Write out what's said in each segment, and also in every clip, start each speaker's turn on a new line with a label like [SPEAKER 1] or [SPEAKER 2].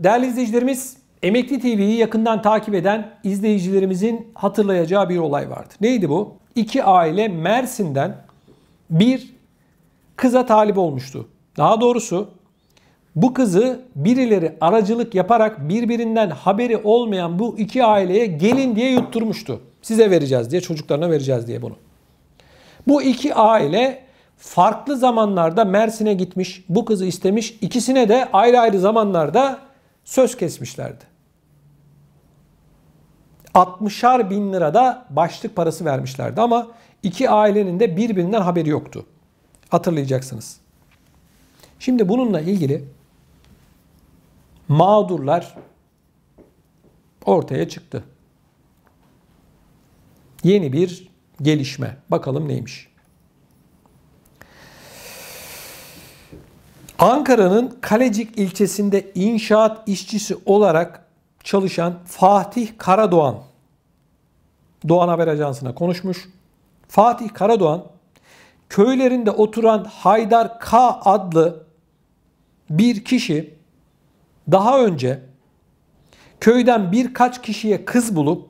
[SPEAKER 1] Değerli izleyicilerimiz, Emekli TV'yi yakından takip eden izleyicilerimizin hatırlayacağı bir olay vardı. Neydi bu? İki aile Mersin'den bir kıza talip olmuştu. Daha doğrusu bu kızı birileri aracılık yaparak birbirinden haberi olmayan bu iki aileye gelin diye yutturmuştu. Size vereceğiz diye, çocuklarına vereceğiz diye bunu. Bu iki aile farklı zamanlarda Mersin'e gitmiş, bu kızı istemiş. İkisine de ayrı ayrı zamanlarda söz kesmişlerdi. 60'ar bin lirada başlık parası vermişlerdi ama iki ailenin de birbirinden haberi yoktu. Hatırlayacaksınız. Şimdi bununla ilgili mağdurlar ortaya çıktı. Yeni bir gelişme. Bakalım neymiş? Ankara'nın Kalecik ilçesinde inşaat işçisi olarak çalışan Fatih Karadoğan Doğan Haber Ajansı'na konuşmuş. Fatih Karadoğan köylerinde oturan Haydar K adlı bir kişi daha önce köyden birkaç kişiye kız bulup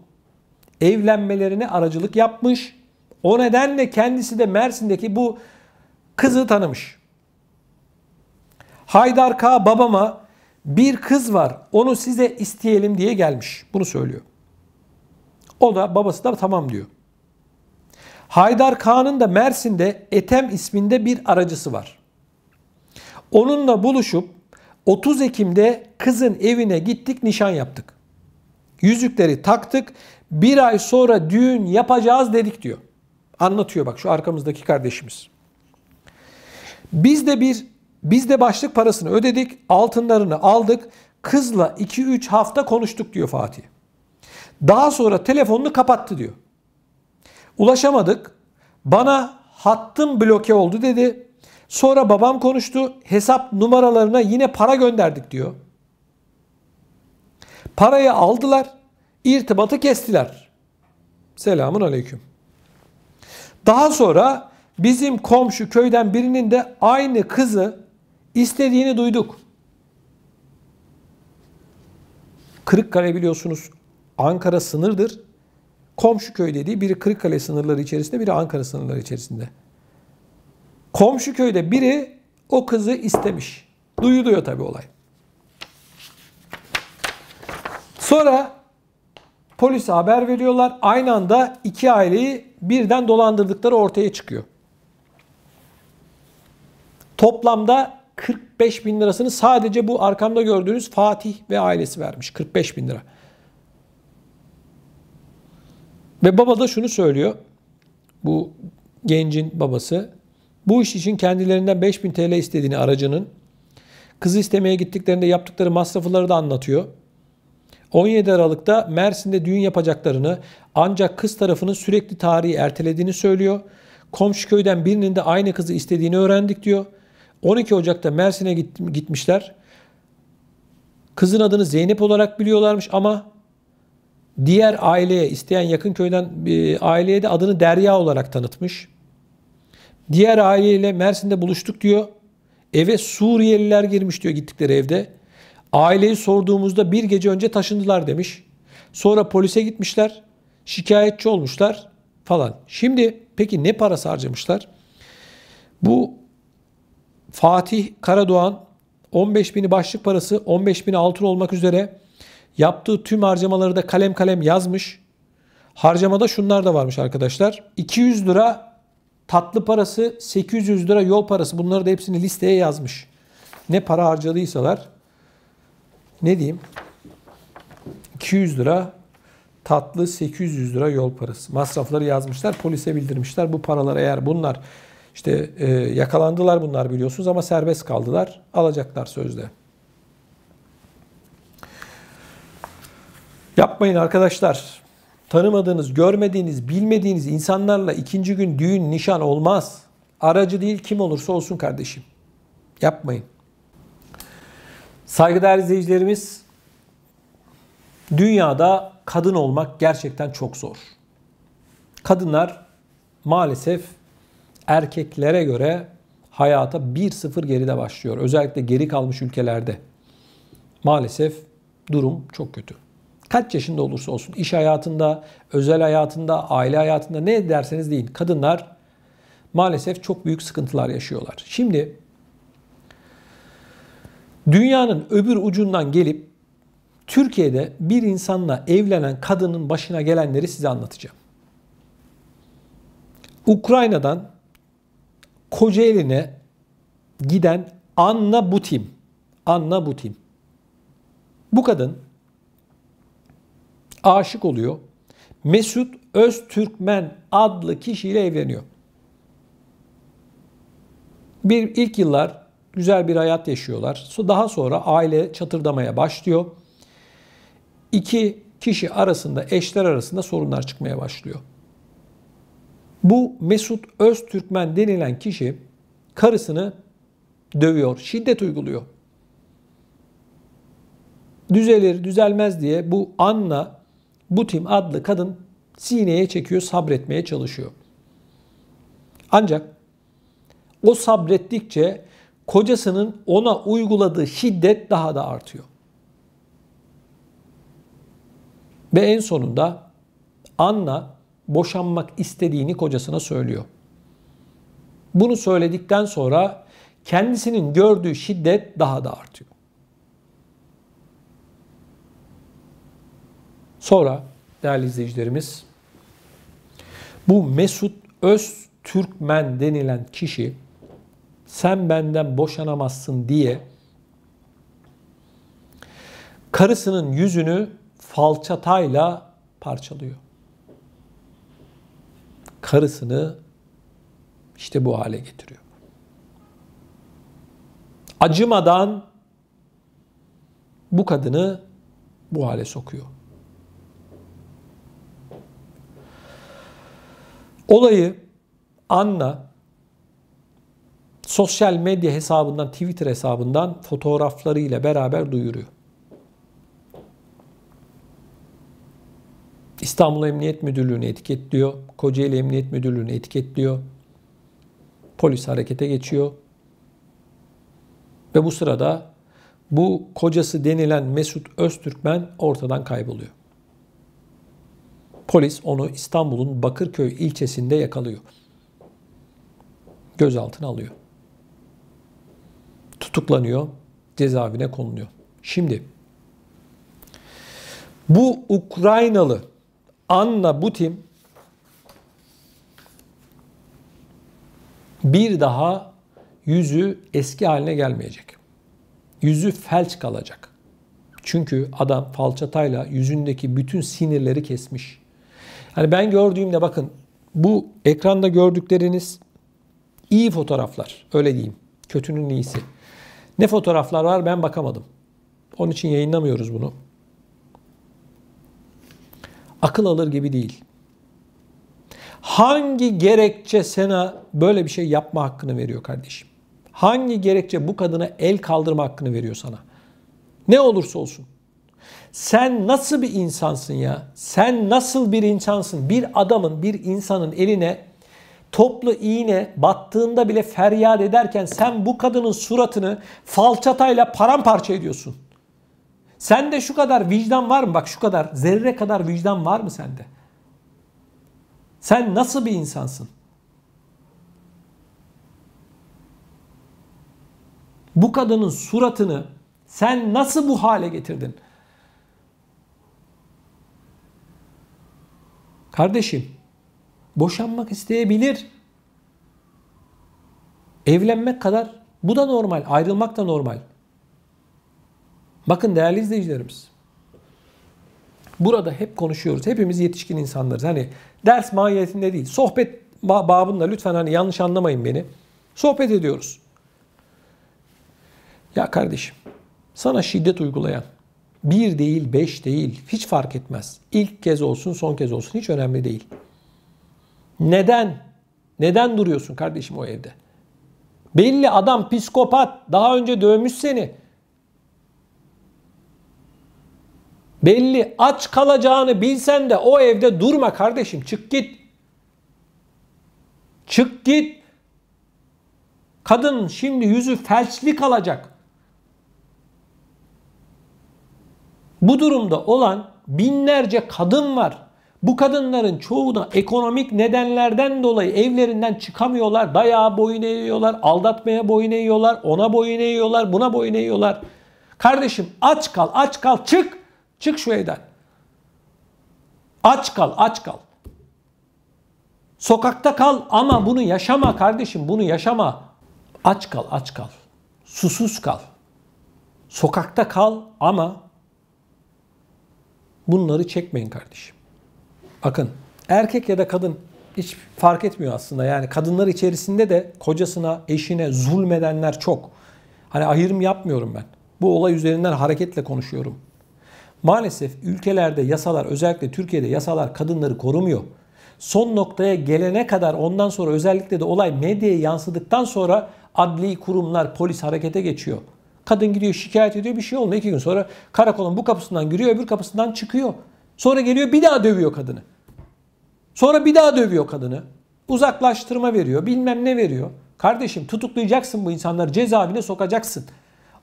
[SPEAKER 1] evlenmelerine aracılık yapmış. O nedenle kendisi de Mersin'deki bu kızı tanımış. Haydar K babama bir kız var onu size isteyelim diye gelmiş. Bunu söylüyor. O da babası da tamam diyor. Haydar Kağan'ın da Mersin'de Etem isminde bir aracısı var. Onunla buluşup 30 Ekim'de kızın evine gittik nişan yaptık. Yüzükleri taktık. Bir ay sonra düğün yapacağız dedik diyor. Anlatıyor bak şu arkamızdaki kardeşimiz. Biz de bir biz de başlık parasını ödedik, altınlarını aldık. Kızla 2-3 hafta konuştuk diyor Fatih. Daha sonra telefonunu kapattı diyor. Ulaşamadık. Bana hattım bloke oldu dedi. Sonra babam konuştu. Hesap numaralarına yine para gönderdik diyor. Parayı aldılar. İrtibatı kestiler. Selamun aleyküm. Daha sonra bizim komşu köyden birinin de aynı kızı İstediğini duyduk. Kırıkkale biliyorsunuz Ankara sınırdır. Komşu köy dediği biri Kırıkkale sınırları içerisinde, biri Ankara sınırları içerisinde. Komşu köyde biri o kızı istemiş. Duyuluyor tabii olay. Sonra polise haber veriyorlar. Aynı anda iki aileyi birden dolandırdıkları ortaya çıkıyor. Toplamda 45 bin lirasını sadece bu arkamda gördüğünüz Fatih ve ailesi vermiş. 45 bin lira. Ve baba da şunu söylüyor. Bu gencin babası. Bu iş için kendilerinden 5000 TL istediğini aracının. Kızı istemeye gittiklerinde yaptıkları masrafları da anlatıyor. 17 Aralık'ta Mersin'de düğün yapacaklarını ancak kız tarafının sürekli tarihi ertelediğini söylüyor. Komşu köyden birinin de aynı kızı istediğini öğrendik diyor. 12 Ocak'ta Mersin'e gitmişler. Kızın adını Zeynep olarak biliyorlarmış ama diğer aileye, isteyen yakın köyden bir aileye de adını Derya olarak tanıtmış. Diğer aileyle Mersin'de buluştuk diyor. Eve Suriyeliler girmiş diyor gittikleri evde. Aileyi sorduğumuzda bir gece önce taşındılar demiş. Sonra polise gitmişler. Şikayetçi olmuşlar falan. Şimdi peki ne parası harcamışlar? Bu Fatih Karadoğan 15 bini başlık parası 15 bini altın olmak üzere yaptığı tüm harcamaları da kalem kalem yazmış. Harcamada şunlar da varmış arkadaşlar. 200 lira tatlı parası, 800 lira yol parası bunları da hepsini listeye yazmış. Ne para harcadıysalar ne diyeyim 200 lira tatlı 800 lira yol parası. Masrafları yazmışlar, polise bildirmişler. Bu paralar eğer bunlar işte e, yakalandılar bunlar biliyorsunuz ama serbest kaldılar. Alacaklar sözde. Yapmayın arkadaşlar. Tanımadığınız, görmediğiniz, bilmediğiniz insanlarla ikinci gün düğün, nişan olmaz. Aracı değil kim olursa olsun kardeşim. Yapmayın. Saygıdeğer izleyicilerimiz, dünyada kadın olmak gerçekten çok zor. Kadınlar maalesef erkeklere göre hayata 1-0 geride başlıyor. Özellikle geri kalmış ülkelerde. Maalesef durum çok kötü. Kaç yaşında olursa olsun iş hayatında, özel hayatında, aile hayatında ne derseniz deyin kadınlar maalesef çok büyük sıkıntılar yaşıyorlar. Şimdi dünyanın öbür ucundan gelip Türkiye'de bir insanla evlenen kadının başına gelenleri size anlatacağım. Ukrayna'dan Kocaeli'ne giden Anna Butim. Anna Butim. Bu kadın aşık oluyor. Mesut Öztürkmen adlı kişiyle evleniyor. Bir ilk yıllar güzel bir hayat yaşıyorlar. Daha sonra aile çatırdamaya başlıyor. İki kişi arasında, eşler arasında sorunlar çıkmaya başlıyor. Bu Mesut Öztürkmen denilen kişi karısını dövüyor, şiddet uyguluyor. Düzelir, düzelmez diye bu Anna Butim adlı kadın sineye çekiyor, sabretmeye çalışıyor. Ancak o sabrettikçe kocasının ona uyguladığı şiddet daha da artıyor. Ve en sonunda Anna boşanmak istediğini kocasına söylüyor. Bunu söyledikten sonra kendisinin gördüğü şiddet daha da artıyor. Sonra değerli izleyicilerimiz bu Mesut Öz Türkmen denilen kişi sen benden boşanamazsın diye karısının yüzünü falçatayla parçalıyor karısını işte bu hale getiriyor. Acımadan bu kadını bu hale sokuyor. Olayı Anna sosyal medya hesabından, Twitter hesabından fotoğraflarıyla beraber duyuruyor. İstanbul Emniyet Müdürlüğü'nü etiketliyor. Kocaeli Emniyet Müdürlüğü'nü etiketliyor. Polis harekete geçiyor. Ve bu sırada bu kocası denilen Mesut Öztürkmen ortadan kayboluyor. Polis onu İstanbul'un Bakırköy ilçesinde yakalıyor. Gözaltına alıyor. Tutuklanıyor, cezaevine konuluyor. Şimdi bu Ukraynalı Anna Butim bir daha yüzü eski haline gelmeyecek. Yüzü felç kalacak. Çünkü adam falçatayla yüzündeki bütün sinirleri kesmiş. Yani ben gördüğümde bakın bu ekranda gördükleriniz iyi fotoğraflar öyle diyeyim. Kötünün iyisi. Ne fotoğraflar var ben bakamadım. Onun için yayınlamıyoruz bunu akıl alır gibi değil. Hangi gerekçe sana böyle bir şey yapma hakkını veriyor kardeşim? Hangi gerekçe bu kadına el kaldırma hakkını veriyor sana? Ne olursa olsun. Sen nasıl bir insansın ya? Sen nasıl bir insansın? Bir adamın, bir insanın eline toplu iğne battığında bile feryat ederken sen bu kadının suratını falçatayla paramparça ediyorsun. Sende şu kadar vicdan var mı? Bak şu kadar zerre kadar vicdan var mı sende? Sen nasıl bir insansın? Bu kadının suratını sen nasıl bu hale getirdin? Kardeşim, boşanmak isteyebilir. Evlenmek kadar bu da normal, ayrılmak da normal. Bakın değerli izleyicilerimiz. Burada hep konuşuyoruz. Hepimiz yetişkin insanlarız. Hani ders mahiyetinde değil. Sohbet babında lütfen hani yanlış anlamayın beni. Sohbet ediyoruz. Ya kardeşim sana şiddet uygulayan bir değil beş değil hiç fark etmez. İlk kez olsun son kez olsun hiç önemli değil. Neden? Neden duruyorsun kardeşim o evde? Belli adam psikopat daha önce dövmüş seni. Belli aç kalacağını bilsen de o evde durma kardeşim çık git. Çık git. Kadın şimdi yüzü felçli kalacak. Bu durumda olan binlerce kadın var. Bu kadınların çoğu da ekonomik nedenlerden dolayı evlerinden çıkamıyorlar. Dayağa boyun eğiyorlar, aldatmaya boyun eğiyorlar, ona boyun eğiyorlar, buna boyun eğiyorlar. Kardeşim aç kal, aç kal, çık. Çık şu evden. Aç kal, aç kal. Sokakta kal ama bunu yaşama kardeşim, bunu yaşama. Aç kal, aç kal. Susuz kal. Sokakta kal ama bunları çekmeyin kardeşim. Bakın erkek ya da kadın hiç fark etmiyor aslında. Yani kadınlar içerisinde de kocasına, eşine zulmedenler çok. Hani ayrım yapmıyorum ben. Bu olay üzerinden hareketle konuşuyorum. Maalesef ülkelerde yasalar özellikle Türkiye'de yasalar kadınları korumuyor. Son noktaya gelene kadar ondan sonra özellikle de olay medyaya yansıdıktan sonra adli kurumlar, polis harekete geçiyor. Kadın gidiyor şikayet ediyor bir şey olmuyor. İki gün sonra karakolun bu kapısından giriyor öbür kapısından çıkıyor. Sonra geliyor bir daha dövüyor kadını. Sonra bir daha dövüyor kadını. Uzaklaştırma veriyor bilmem ne veriyor. Kardeşim tutuklayacaksın bu insanları cezaevine sokacaksın.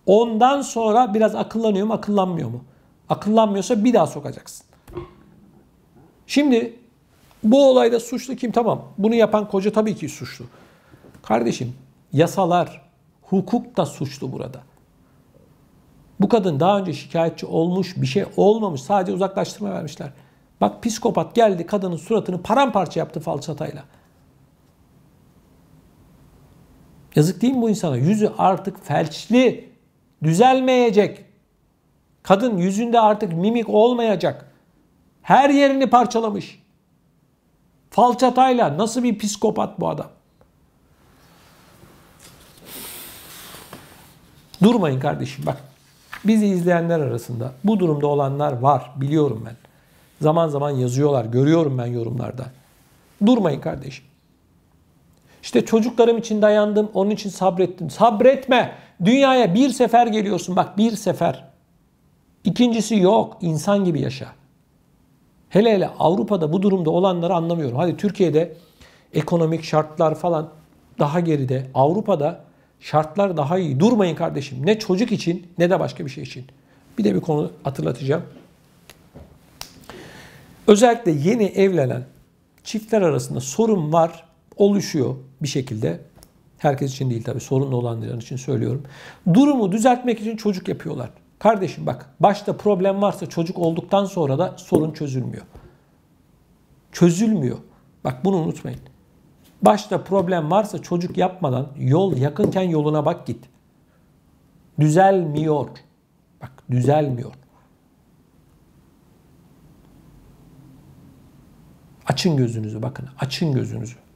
[SPEAKER 1] Ondan sonra biraz akıllanıyor mu akıllanmıyor mu? Akıllanmıyorsa bir daha sokacaksın. Şimdi bu olayda suçlu kim? Tamam. Bunu yapan koca tabii ki suçlu. Kardeşim yasalar, hukuk da suçlu burada. Bu kadın daha önce şikayetçi olmuş, bir şey olmamış. Sadece uzaklaştırma vermişler. Bak psikopat geldi kadının suratını paramparça yaptı falçatayla. Yazık değil mi bu insana? Yüzü artık felçli. Düzelmeyecek. Kadın yüzünde artık mimik olmayacak. Her yerini parçalamış. Falçatayla nasıl bir psikopat bu adam? Durmayın kardeşim bak. Bizi izleyenler arasında bu durumda olanlar var biliyorum ben. Zaman zaman yazıyorlar görüyorum ben yorumlarda. Durmayın kardeşim. İşte çocuklarım için dayandım, onun için sabrettim. Sabretme. Dünyaya bir sefer geliyorsun bak bir sefer. İkincisi yok. insan gibi yaşa. Hele hele Avrupa'da bu durumda olanları anlamıyorum. Hadi Türkiye'de ekonomik şartlar falan daha geride. Avrupa'da şartlar daha iyi. Durmayın kardeşim. Ne çocuk için ne de başka bir şey için. Bir de bir konu hatırlatacağım. Özellikle yeni evlenen çiftler arasında sorun var, oluşuyor bir şekilde. Herkes için değil tabii sorunlu olanların için söylüyorum. Durumu düzeltmek için çocuk yapıyorlar. Kardeşim bak başta problem varsa çocuk olduktan sonra da sorun çözülmüyor. Çözülmüyor. Bak bunu unutmayın. Başta problem varsa çocuk yapmadan yol yakınken yoluna bak git. Düzelmiyor. Bak düzelmiyor. Açın gözünüzü bakın. Açın gözünüzü.